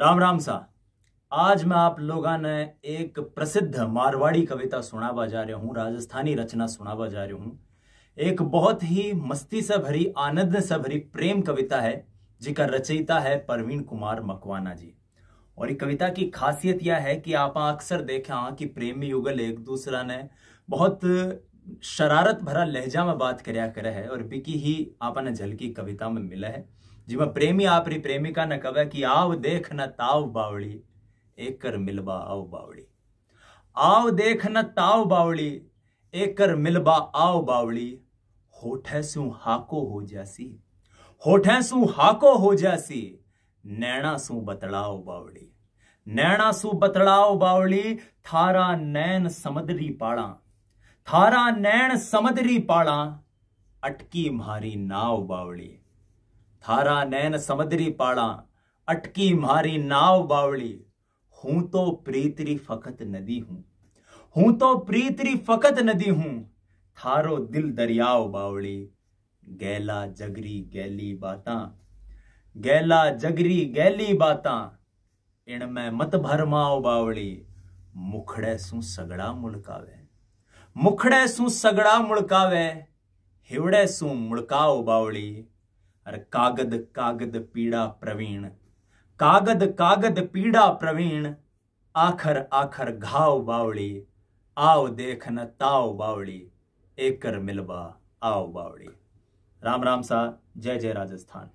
राम राम सा आज मैं आप लोगों ने एक प्रसिद्ध मारवाड़ी कविता सुनावा जा रहा हूँ राजस्थानी रचना सुनावा जा रहा हूँ एक बहुत ही मस्ती से भरी आनंद से भरी प्रेम कविता है जिका रचयिता है परवीन कुमार मकवाना जी और ये कविता की खासियत यह है कि आप अक्सर देखा हाँ, कि प्रेमी युगल एक दूसरा ने बहुत शरारत भरा लहजा में बात कराया करे है और बिकी ही आपने झलकी कविता में मिला है जिसमें प्रेमी आपरी प्रेमिका ने कवे कि आव देख न ताव बावड़ी एक कर मिलबा आओ बावड़ी आव देख न ताव बावड़ी एक कर मिलबा आओ बावड़ी होठे सु हाको हो जासी होठे सु हाको हो जासी नैना सु बतड़ाओ बावड़ी नैना सु बतड़ाओ बावड़ी थारा नैन समदरी पाड़ा थारा नैण समदरी पाड़ा अटकी मारी नाव बावली थारा नैन समदरी पाड़ा अटकी म्हारी नाव बावली हूं तो प्रीतरी फकत नदी हूं हूं तो प्रीतरी फकत नदी हूं थारो दिल दरियाव बावली गैला जगरी गैली बाता गैला जगरी गैली बाता इनमें मत भरमाओ बावली मुखड़े सू सगड़ा मुलकावे મુખડે શું સગડા મુળકાવે હેવડે શું મુળકાવ બાવળી અરે કાગદ કાગદ પીડા પ્રવીણ કાગદ કાગદ પીડા પ્રવીણ આખર આખર ઘાવ બાવળી આવ દેખ ન તાવ બાવળી એકર મિલવા આવ બાवड़ी राम राम सा जय जय राजस्थान